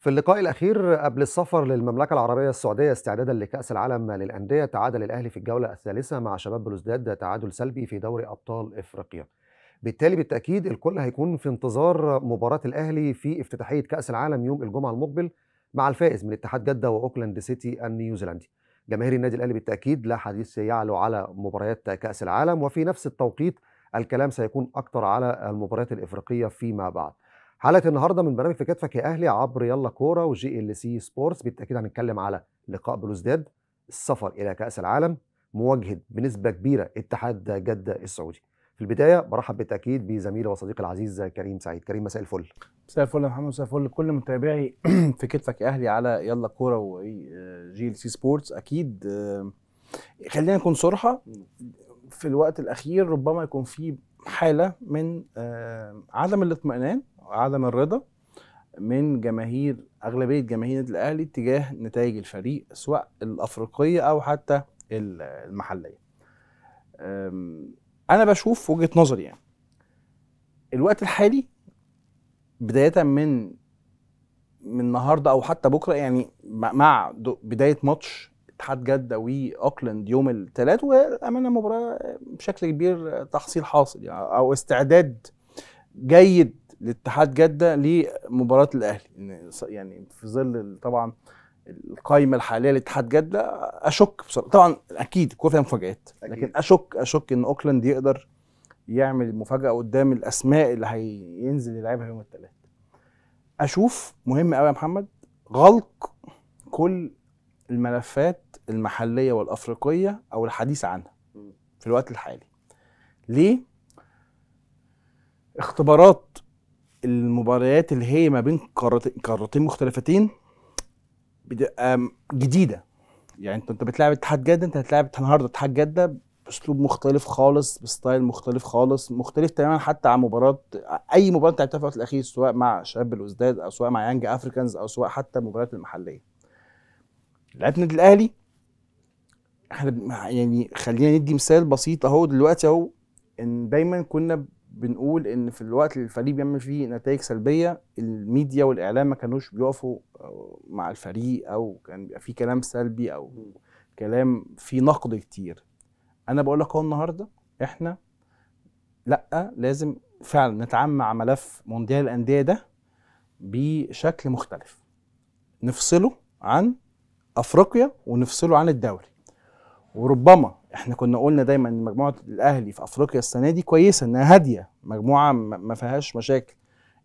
في اللقاء الأخير قبل السفر للمملكة العربية السعودية استعدادا لكأس العالم للأندية تعادل الأهلي في الجولة الثالثة مع شباب بلوزداد تعادل سلبي في دوري أبطال إفريقيا بالتالي بالتأكيد الكل هيكون في انتظار مباراة الأهلي في افتتاحية كأس العالم يوم الجمعة المقبل مع الفائز من اتحاد جدة وأوكلاند سيتي النيوزيلندي جماهير النادي الأهلي بالتأكيد لا حديث يعلو على مباريات كأس العالم وفي نفس التوقيت الكلام سيكون أكثر على المباريات الإفريقية فيما بعد حلقه النهارده من برنامج في كتفك يا اهلي عبر يلا كوره وجي ال سي سبورتس بالتاكيد هنتكلم على لقاء بلوزداد السفر الى كاس العالم مواجهه بنسبه كبيره اتحاد جده السعودي في البدايه برحب بالتاكيد بزميلي وصديقي العزيز كريم سعيد كريم مساء الفل مساء الفل يا محمد مساء الفل لكل متابعي في كتفك يا اهلي على يلا كوره وجي آه، ال سي سبورتس اكيد آه، خلينا نكون صرحه في الوقت الاخير ربما يكون في حاله من آه، عدم الاطمئنان وعدم الرضا من جماهير اغلبيه جماهير الاهلي تجاه نتائج الفريق سواء الافريقيه او حتى المحليه انا بشوف وجهه نظري يعني الوقت الحالي بدايه من من النهارده او حتى بكره يعني مع بدايه ماتش اتحاد جده واوكلاند يوم الثلاث وامانه مباراه بشكل كبير تحصيل حاصل يعني او استعداد جيد لاتحاد جده لمباراه الاهلي يعني, يعني في ظل طبعا القائمه الحاليه لاتحاد جده اشك بصراحه طبعا اكيد الكوره فيها مفاجات لكن اشك اشك ان اوكلاند يقدر يعمل مفاجاه قدام الاسماء اللي هينزل يلعبها يوم الثلاث اشوف مهم قوي يا محمد غلق كل الملفات المحليه والافريقيه او الحديث عنها في الوقت الحالي ليه اختبارات المباريات اللي هي ما بين قارتين مختلفتين بتبقى جديده يعني انت انت بتلعب اتحاد جده انت هتلاعب النهارده اتحاد جده باسلوب مختلف خالص بستايل مختلف خالص مختلف تماما حتى عن مباراه اي مباراه انت لعبتها في الوقت الاخير سواء مع شباب الوزداد او سواء مع يانج افريكانز او سواء حتى المباريات المحليه لعيبه النادي الاهلي احنا يعني خلينا ندي مثال بسيط اهو دلوقتي اهو ان دايما كنا بنقول ان في الوقت اللي الفريق بيعمل فيه نتائج سلبيه الميديا والاعلام ما كانوش بيقفوا مع الفريق او كان بيبقى في كلام سلبي او كلام فيه نقد كتير انا بقول لك اهو النهارده احنا لا لازم فعلا نتعامل مع ملف مونديال الانديه ده بشكل مختلف نفصله عن افريقيا ونفصله عن الدوري وربما احنا كنا قلنا دايما ان مجموعه الاهلي في افريقيا السنه دي كويسه انها هاديه مجموعه ما فيهاش مشاكل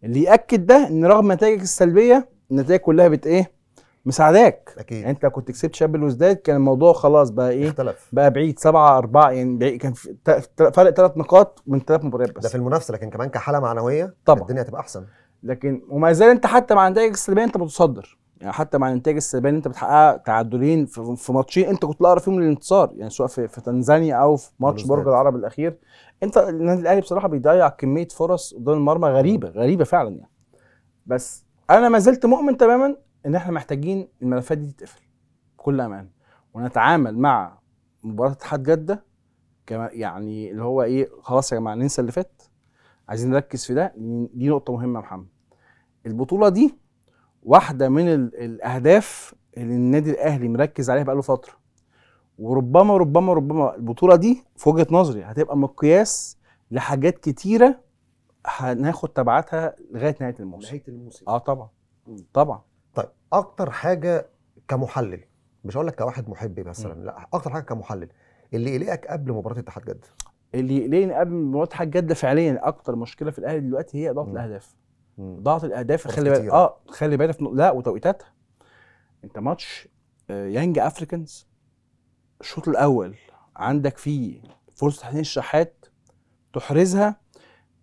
اللي ياكد ده ان رغم نتائجك السلبيه النتائج كلها بت ايه مساعداك اكيد يعني انت لو كنت كسبت شاب الوزداد كان الموضوع خلاص بقى ايه اختلف بقى بعيد سبعة أربعة يعني بعيد كان فرق ثلاث نقاط من ثلاث مباريات بس ده في المنافسه لكن كمان كحاله معنويه طبعا الدنيا هتبقى احسن لكن وما زال انت حتى مع نتائجك السلبيه انت متصدر يعني حتى مع الانتاج السلباني انت بتحقق تعادلين في ماتشين انت كنت الاقرب فيهم للانتصار يعني سواء في, في تنزانيا او في ماتش برج العرب الاخير انت النادي الاهلي بصراحه بيضيع كميه فرص قدام المرمى غريبه غريبه فعلا يعني بس انا ما زلت مؤمن تماما ان احنا محتاجين الملفات دي تتقفل بكل امان ونتعامل مع مباراه اتحاد جده كما يعني اللي هو ايه خلاص يا جماعه ننسى اللي فات عايزين نركز في ده دي نقطه مهمه يا محمد البطوله دي واحده من الاهداف اللي النادي الاهلي مركز عليها بقاله فتره وربما ربما ربما البطوله دي في وجهه نظري هتبقى مقياس لحاجات كتيره هناخد تبعاتها لغايه نهايه الموسم نهايه الموسم اه طبعا طبعا طيب اكتر حاجه كمحلل مش هقول لك كواحد محبي مثلا م. لا اكتر حاجه كمحلل اللي يقلقك قبل مباراه اتحاد جده اللي يقلقني قبل مباراه اتحاد جده فعليا اكتر مشكله في الاهلي دلوقتي هي اضافه الاهداف ضاعت الاهداف خلي بالك اه خلي بالك لا وتوقيتاتها انت ماتش آه، يانج افريكانز الشوط الاول عندك فيه فرصه حسين الشحات تحرزها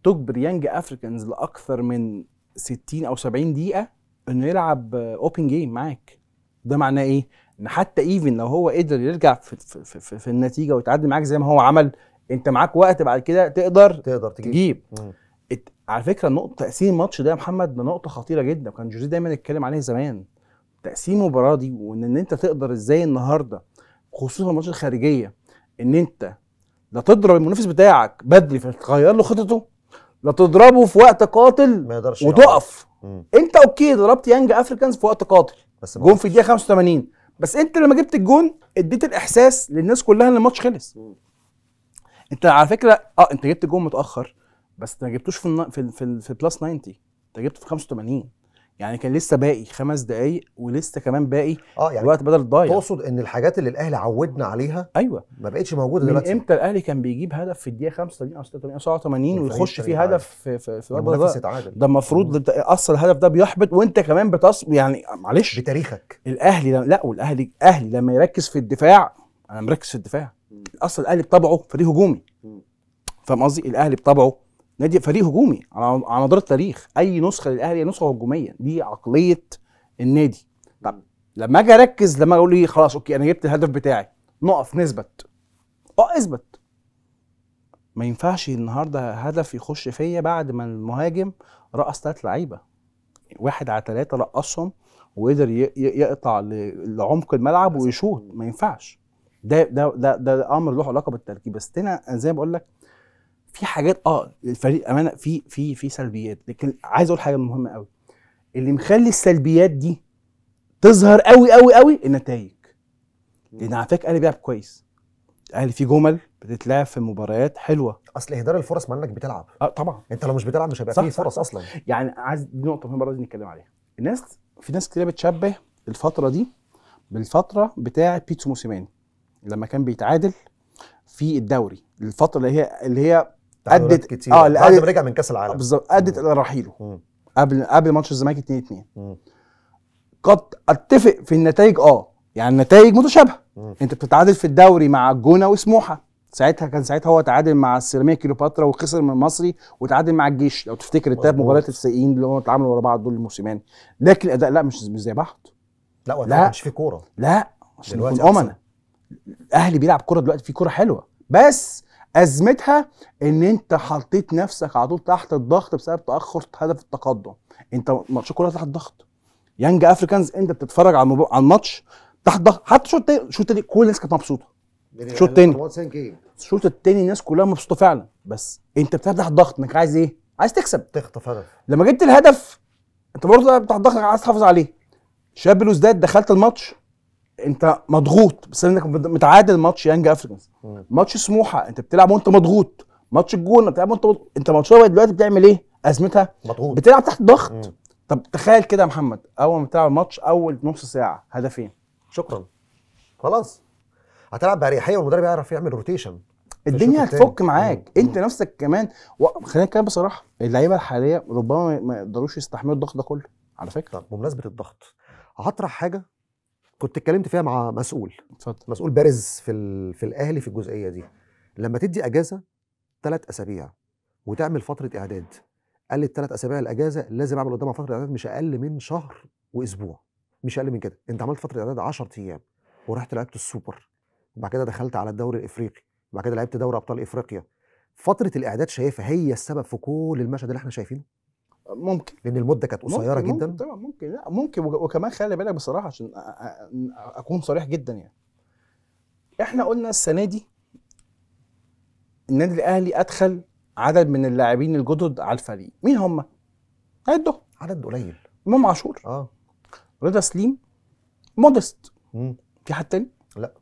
تجبر يانج افريكانز لاكثر من 60 او 70 دقيقه انه يلعب اوبن آه، جيم معاك ده معناه ايه؟ ان حتى ايفن لو هو قدر يرجع في, في, في, في النتيجه ويتعدي معاك زي ما هو عمل انت معاك وقت بعد كده تقدر تقدر تجيب, تجيب. على فكره نقطه تقسيم الماتش ده يا محمد ده نقطه خطيره جدا وكان جوزيه دايما يتكلم عليها زمان تقسيم المباراه دي وان ان انت تقدر ازاي النهارده خصوصا الماتش الخارجيه ان انت لا تضرب المنافس بتاعك بدري فتغير له خطته لا تضربه في وقت قاتل ما يقدرش وتقف انت اوكي ضربت يانج افريكانز في وقت قاتل بس جون في الدقيقه 85 بس انت لما جبت الجون اديت الاحساس للناس كلها ان الماتش خلص انت على فكره اه انت جبت الجون متاخر بس انت ما جبتوش في النا... في في, في بلس 90 انت جبته في 85 يعني كان لسه باقي خمس دقايق ولسه كمان باقي اه يعني الوقت بدل ضايع تقصد ان الحاجات اللي الاهلي عودنا عليها ايوه ما بقتش موجوده دلوقتي امتى الاهلي كان بيجيب هدف في الدقيقه 85 او 86 او 87 ويخش فيه هدف في في, في الوقت ده ده المفروض اصل الهدف ده بيحبط وانت كمان بتص يعني معلش بتاريخك الاهلي لا والاهلي الاهلي لما يركز في الدفاع انا مركز في الدفاع اصل الاهلي بطبعه فريق هجومي فاهم قصدي الاهلي بطبعه نادي فريق هجومي على مدار التاريخ اي نسخه للاهلي هي نسخه هجوميه دي عقليه النادي طب لما اجي اركز لما اقول ايه خلاص اوكي انا جبت الهدف بتاعي نقف نثبت اه اثبت ما ينفعش النهارده هدف يخش فيا بعد ما المهاجم رقص ثلاث لعيبه واحد على ثلاثه رقصهم وقدر يقطع لعمق الملعب ويشوط ما ينفعش ده ده ده, ده امر له علاقه بالتركيب بس هنا زي ما بقول لك في حاجات اه الفريق امانه في في في سلبيات لكن عايز اقول حاجه مهمه قوي اللي مخلي السلبيات دي تظهر قوي قوي قوي النتائج لان على فكره الاهلي بيلعب كويس الاهلي في جمل بتتلعب في مباريات حلوه اصل اهدار الفرص ما انك بتلعب اه طبعا انت لو مش بتلعب مش هيبقى فيه فرص اصلا يعني عايز دي نقطه مهمه برضه نتكلم عليها الناس في ناس كتير بتشبه الفتره دي بالفتره بتاعه بيتسو موسيماني لما كان بيتعادل في الدوري الفتره اللي هي اللي هي ادت كتير اه بعد ما رجع من كاس العالم بالظبط ادت الى رحيله قبل قبل ماتش الزمالك 2 2 قد اتفق في النتائج اه يعني النتائج متشابهه انت بتتعادل في الدوري مع الجونه وسموحه ساعتها كان ساعتها هو تعادل مع السيراميك كليوباترا وخسر من المصري وتعادل مع الجيش لو تفتكر التلات مباريات السيئين اللي هم اتعاملوا ورا بعض دول الموسمين لكن الاداء لا مش مش زي بعض لا وقتها ما كانش في كوره لا عشان دلوقتي الاهلي بيلعب كوره دلوقتي في كوره حلوه بس ازمتها ان انت حطيت نفسك على طول تحت الضغط بسبب تاخر هدف التقدم انت ماتش كلها تحت الضغط يانج افريكانز انت بتتفرج على على الماتش تحت ضغط حتى الشوط التاني الشوط التاني كل الناس كانت مبسوطه يعني الشوط التاني الشوط التاني الناس كلها مبسوطه فعلا بس انت بتبقى تحت ضغط انك عايز ايه؟ عايز تكسب تخطف هدف لما جبت الهدف انت برضه تحت ضغط عايز تحافظ عليه شاب لوزداد دخلت الماتش انت مضغوط بس انك متعادل ماتش يانج افريكانز ماتش سموحه انت بتلعب وانت مضغوط ماتش الجونه بتلعب وانت مضغوط انت ماتشات دلوقتي بتعمل ايه ازمتها مضغوط بتلعب تحت ضغط طب تخيل كده يا محمد اول ما تلعب الماتش اول نص ساعه هدفين شكرا خلاص هتلعب باريحيه والمدرب يعرف يعمل روتيشن الدنيا هتفك معاك مم. انت نفسك كمان و... خلينا نتكلم بصراحه اللعيبه الحاليه ربما ما يقدروش يستحملوا الضغط ده كله على فكره طب بمناسبه الضغط هطرح حاجه كنت اتكلمت فيها مع مسؤول اتفضل مسؤول بارز في ال... في الاهلي في الجزئيه دي لما تدي اجازه ثلاث اسابيع وتعمل فتره اعداد قال لي الثلاث اسابيع الاجازه لازم اعمل قدامها فتره اعداد مش اقل من شهر واسبوع مش اقل من كده انت عملت فتره اعداد 10 ايام ورحت لعبت السوبر وبعد كده دخلت على الدوري الافريقي وبعد كده لعبت دوري ابطال افريقيا فتره الاعداد شايفها هي السبب في كل المشهد اللي احنا شايفينه ممكن لان المده كانت قصيره ممكن جدا ممكن طبعا ممكن لا ممكن وكمان خلي بالك بصراحه عشان اكون صريح جدا يعني احنا قلنا السنه دي النادي الاهلي ادخل عدد من اللاعبين الجدد على الفريق مين هم عدوا عدد قليل امام عاشور اه رضا سليم مودست مم. في حد تاني لا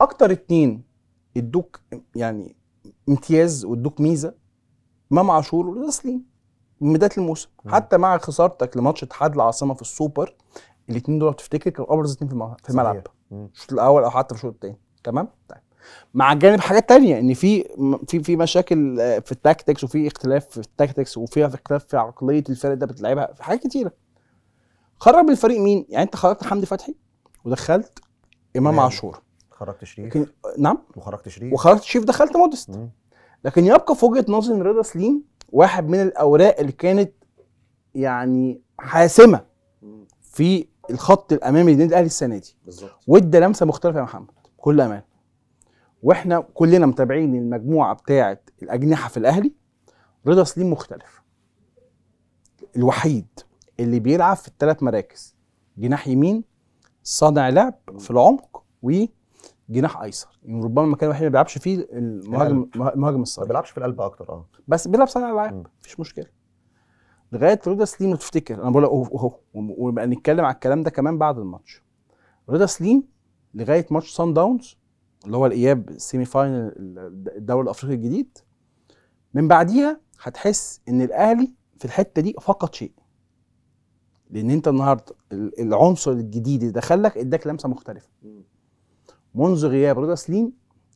اكتر اتنين ادوك يعني امتياز وادوك ميزه امام عاشور ورضا سليم من بدايه الموسم مم. حتى مع خسارتك لماتش اتحاد العاصمه في السوبر الاثنين دول تفتكر كانوا ابرز اثنين في في الملعب الشوط الاول او حتى في الشوط الثاني تمام طيب مع جانب حاجات تانية ان في في في مشاكل آه، في التاكتكس وفي اختلاف في التاكتكس وفي اختلاف في عقليه الفرق ده بتلعبها في حاجات كتيره خرج الفريق مين يعني انت خرجت حمدي فتحي ودخلت امام عاشور خرجت شريف لكن نعم وخرجت شريف وخرجت شريف دخلت مودست لكن يبقى في وجهه نظري ان رضا سليم واحد من الاوراق اللي كانت يعني حاسمه في الخط الامامي للنادي الاهلي السنه دي بالظبط وادى لمسه مختلفه يا محمد بكل امان واحنا كلنا متابعين المجموعه بتاعه الاجنحه في الاهلي رضا سليم مختلف الوحيد اللي بيلعب في الثلاث مراكز جناح يمين صانع لعب في العمق و جناح ايسر يعني ربما المكان الوحيد اللي ما بيلعبش فيه المهاجم المهاجم الصريح ما بيلعبش في القلب اكتر اه بس بيلعب صانع العاب مفيش مشكله لغايه رضا سليم تفتكر انا بقول اهو ونبقى نتكلم على الكلام ده كمان بعد الماتش رضا سليم لغايه ماتش سان داونز اللي هو الاياب سيمي فاينل الدوري الافريقي الجديد من بعديها هتحس ان الاهلي في الحته دي فقط شيء لان انت النهارده العنصر الجديد اللي دخلك اداك لمسه مختلفه منذ غياب رضا سليم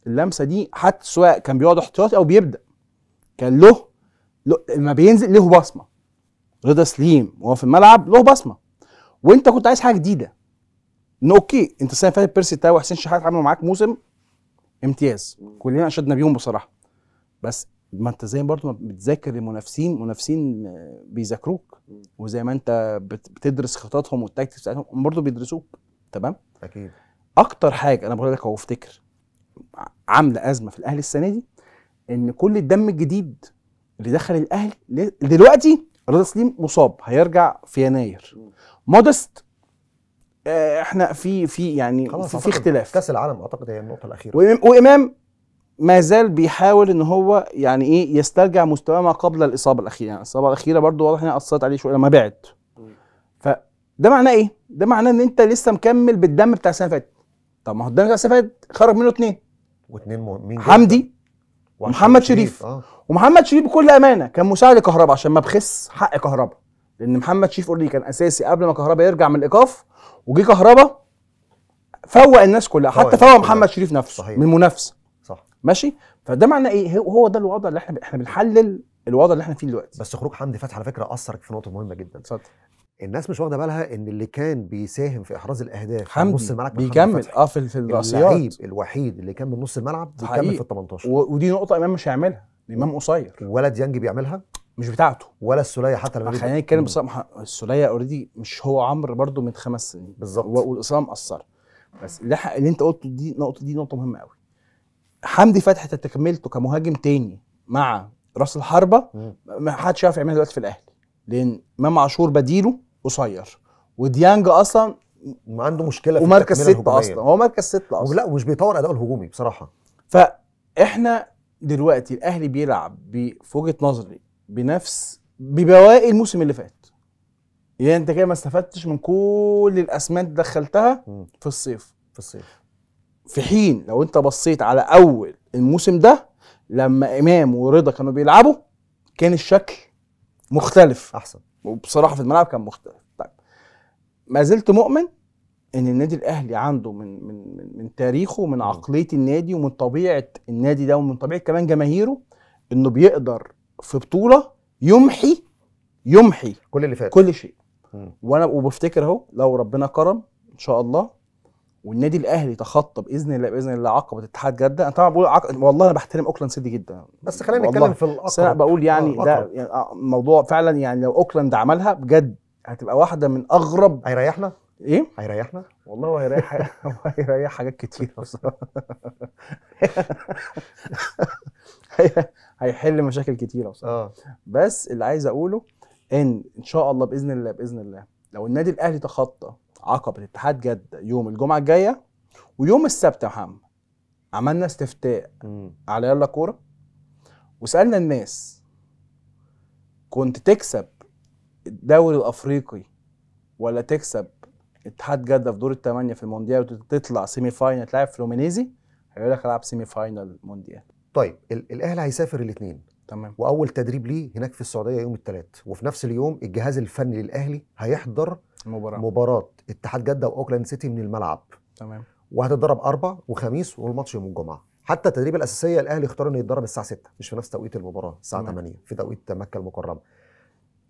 اللمسه دي حتى سواء كان بيقعد احتياطي او بيبدا كان له, لما بينزل له بصمه رضا سليم وهو في الملعب له بصمه وانت كنت عايز حاجه جديده ان اوكي انت السنه اللي فاتت بيرسي بتاعي وحسين شحات عملوا معاك موسم امتياز كلنا اشدنا بيهم بصراحه بس ما انت زي برضه ما بتذاكر المنافسين منافسين آه، بيذاكروك وزي ما انت بتدرس خططهم والتاكتكس بتاعتهم برضه بيدرسوك تمام اكيد اكتر حاجه انا بقول لك هو افتكر عامله ازمه في الاهلي السنه دي ان كل الدم الجديد اللي دخل الاهلي دلوقتي رضا سليم مصاب هيرجع في يناير مودست آه، احنا في في يعني في, في اختلاف كاس العالم اعتقد هي النقطه الاخيره وامام ما زال بيحاول ان هو يعني ايه يسترجع مستواه ما قبل الاصابه الاخيره يعني الاصابه الاخيره برضو واضح انها اثرت عليه شويه لما بعد فده معناه ايه ده معناه ان انت لسه مكمل بالدم بتاع السنه اللي فاتت طب ما هو قدام سفاد خرج منه اثنين واثنين مين حمدي ومحمد شريف, شريف. آه. ومحمد شريف بكل امانه كان مساعد لكهربا عشان ما بخس حق كهربا لان محمد شريف اوريدي كان اساسي قبل ما كهربا يرجع من الايقاف وجي كهربا فوق الناس كلها حتى فوق محمد شريف نفسه صحيح. من المنافسه صح ماشي فده معنى ايه هو ده الوضع اللي احنا احنا بنحلل الوضع اللي احنا فيه دلوقتي بس خروج حمدي فتح على فكره اثر في نقطه مهمه جدا اتفضل الناس مش واخده بالها ان اللي كان بيساهم في احراز الاهداف حمدي نص الملعب بيكمل اه في الرأسيات اللعيب الوحيد اللي كان من نص الملعب بيكمل في ال 18 ودي نقطه امام مش هيعملها امام قصير ولا ديانج بيعملها مش بتاعته ولا السوليه حتى لما آه، خلينا نتكلم بصراحه السوليه اوريدي مش هو عمرو برده من خمس سنين بالظبط والاصابه مقصره بس اللي, اللي انت قلته دي نقطه دي نقطه مهمه قوي حمدي فتحي تكملته كمهاجم تاني مع راس الحربه ما حدش يعرف يعملها دلوقتي في الاهلي لان امام عاشور بديله قصير وديانج اصلا عنده مشكله في ومركز ستة اصلا هو مركز ستة اصلا لا ومش بيطور اداؤه الهجومي بصراحه فاحنا دلوقتي الاهلي بيلعب في وجهه نظري بنفس ببواقي الموسم اللي فات يعني انت كده ما استفدتش من كل الاسماء اللي دخلتها في الصيف في الصيف في حين لو انت بصيت على اول الموسم ده لما امام ورضا كانوا بيلعبوا كان الشكل مختلف احسن وبصراحه في الملعب كان مختلف طيب ما زلت مؤمن ان النادي الاهلي عنده من من من, من تاريخه ومن عقليه النادي ومن طبيعه النادي ده ومن طبيعه كمان جماهيره انه بيقدر في بطوله يمحي يمحي كل اللي فات كل شيء وانا وبفتكر اهو لو ربنا كرم ان شاء الله والنادي الاهلي تخطى باذن الله باذن الله عقبه اتحاد جده انا طبعا بقول عق... والله انا بحترم اوكلاند سيتي جدا بس خلينا نتكلم في الاقرب انا بقول يعني آه، ده يعني آه، موضوع فعلا يعني لو اوكلاند عملها بجد هتبقى واحده من اغرب هيريحنا؟ ايه؟ هيريحنا؟ والله هو هيريح هيريح حاجات كتير بصراحه هيحل مشاكل كتير بصراحه آه. بس اللي عايز اقوله ان ان شاء الله باذن الله باذن الله لو النادي الاهلي تخطى عقبة اتحاد جدة يوم الجمعة الجاية ويوم السبت يا محمد عملنا استفتاء مم. على يلا كورة وسألنا الناس كنت تكسب الدوري الأفريقي ولا تكسب اتحاد جدة في دور الثمانية في المونديال وتطلع سيمي فاينل تلعب فلومينيزي هيقول لك ألعب سيمي فاينل مونديال طيب الأهلي هيسافر الاثنين تمام واول تدريب ليه هناك في السعوديه يوم الثلاث وفي نفس اليوم الجهاز الفني للاهلي هيحضر مباراه مباراه اتحاد جده واوكلاند سيتي من الملعب تمام وهتتدرب اربع وخميس والماتش يوم الجمعه حتى التدريب الاساسيه الاهلي اختار انه يتدرب الساعه 6 مش في نفس توقيت المباراه الساعه تمام. 8 في توقيت مكه المكرمه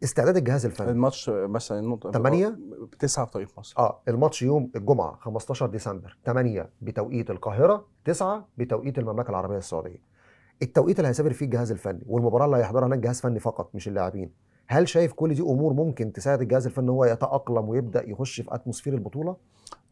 استعداد الجهاز الفني الماتش مثلا النقطه 8 9 بتوقيت مصر اه الماتش يوم الجمعه 15 ديسمبر 8 بتوقيت القاهره 9 بتوقيت المملكه العربيه السعوديه التوقيت اللي هيسافر فيه الجهاز الفني والمباراه اللي هيحضرها هناك جهاز فني فقط مش اللاعبين هل شايف كل دي امور ممكن تساعد الجهاز الفني ان هو يتاقلم ويبدا يخش في اتموسفير البطوله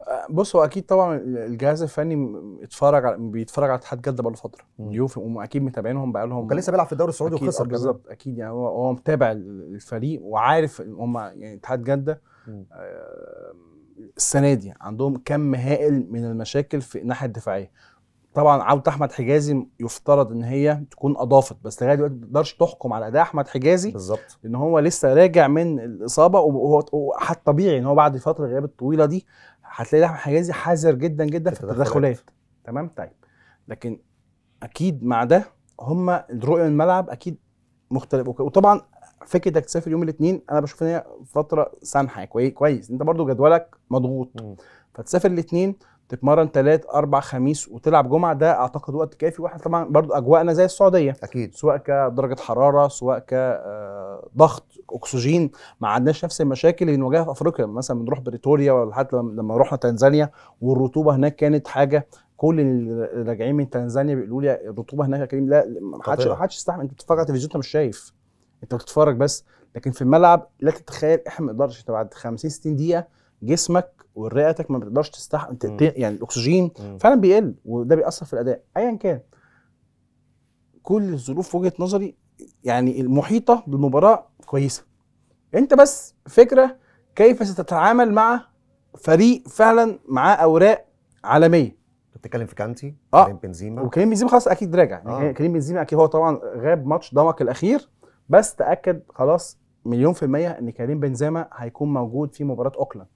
آه، بص هو اكيد طبعا الجهاز الفني اتفرج على بيتفرج على اتحاد جده بقاله فتره ضيوف اكيد متابعينهم بقى لهم كان لسه بيلعب في الدوري السعودي وخسر آه، بالظبط اكيد يعني هو هو متابع الفريق وعارف هم يعني اتحاد جده آه، السنه دي عندهم كم هائل من المشاكل في الناحيه الدفاعيه طبعا عودة احمد حجازي يفترض ان هي تكون اضافت بس لغايه دلوقتي ما تقدرش تحكم على اداء احمد حجازي بالظبط لان هو لسه راجع من الاصابه وهو طبيعي ان هو بعد فتره الغياب الطويله دي هتلاقي احمد حجازي حذر جدا جدا في التدخلات تمام طيب لكن اكيد مع ده هم الرؤيه الملعب اكيد مختلف وطبعا فكره انك تسافر يوم الاثنين انا بشوف ان هي فتره سانحه كويس انت برضو جدولك مضغوط فتسافر الاثنين تتمرن ثلاث اربع خميس وتلعب جمعه ده اعتقد وقت كافي واحنا طبعا برضو اجواءنا زي السعوديه اكيد سواء كدرجه حراره سواء كضغط آه، اكسجين ما عندناش نفس المشاكل اللي بنواجهها في افريقيا مثلا بنروح بريتوريا ولا حتى لما رحنا تنزانيا والرطوبه هناك كانت حاجه كل اللي راجعين من تنزانيا بيقولوا لي الرطوبه هناك يا كريم لا ما حدش إيه؟ ما حدش استحمل انت بتتفرج على التلفزيون انت مش شايف انت بتتفرج بس لكن في الملعب لا تتخيل احنا ما نقدرش انت بعد 50 60 دقيقه جسمك ورئتك ما بتقدرش تستح يعني الاكسجين مم. فعلا بيقل وده بيأثر في الاداء ايا كان كل الظروف في وجهه نظري يعني المحيطه بالمباراه كويسه انت بس فكره كيف ستتعامل مع فريق فعلا معاه اوراق عالميه بتتكلم في كانتي اه كريم بنزيما وكريم بنزيما خلاص اكيد راجع آه. يعني كريم بنزيما اكيد هو طبعا غاب ماتش دمك الاخير بس تاكد خلاص مليون في المية ان كريم بنزيما هيكون موجود في مباراة اوكلاند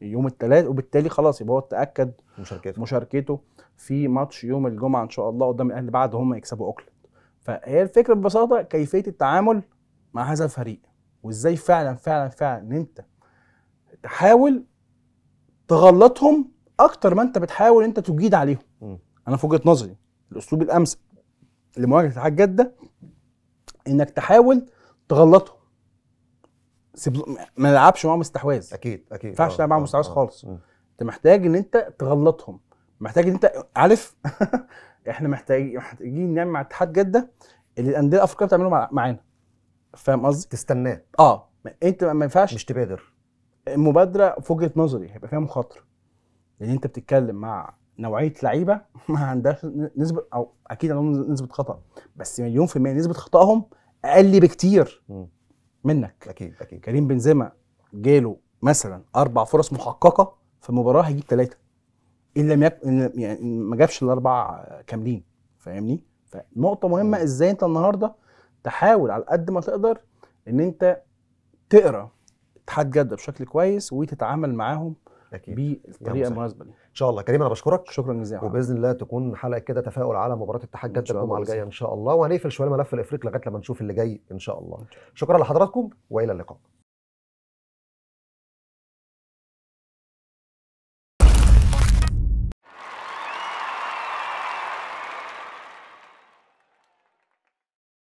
يوم الثلاث وبالتالي خلاص يبقى هو تاكد مشاركته مشاركته في ماتش يوم الجمعه ان شاء الله قدام الاهلي بعد هم يكسبوا اوكلاند فهي الفكره ببساطه كيفيه التعامل مع هذا الفريق وازاي فعلا فعلا فعلا ان انت تحاول تغلطهم اكتر ما انت بتحاول انت تجيد عليهم م. انا في وجهه نظري الاسلوب الامثل لمواجهه الاتحاد جده انك تحاول تغلطهم سيب... ما نلعبش معاهم استحواذ اكيد اكيد ما ينفعش آه، تلعب معاهم آه، استحواذ آه. خالص انت محتاج ان انت تغلطهم محتاج ان انت عارف احنا محتاجين محتاجين نعمل مع اتحاد جده اللي الانديه الافريقيه بتعمله معانا فاهم قصدي؟ تستناه اه انت ما ينفعش مش تبادر المبادره في وجهه نظري هيبقى فيها مخاطره لان انت بتتكلم مع نوعيه لعيبه ما عندهاش نسبه او اكيد عندهم نسبه خطا بس مليون في الميه نسبه خطاهم اقل بكتير م. منك اكيد اكيد كريم بنزيما جاله مثلا اربع فرص محققه في مباراه هيجيب ثلاثه ان لم يكن يعني ما جابش الاربعه كاملين فاهمني فنقطه مهمه ازاي انت النهارده تحاول على قد ما تقدر ان انت تقرا اتحاد جده بشكل كويس وتتعامل معاهم اكيد بالطريقه المناسبه ان شاء الله كريم انا بشكرك شكرا جزيلا وباذن الله تكون حلقه كده تفاؤل على مباراه الاتحاد جده الجمعه الجايه ان شاء الله وهنقفل شويه ملف الافريقي لغايه لما نشوف اللي جاي ان شاء الله شكرا لحضراتكم والى اللقاء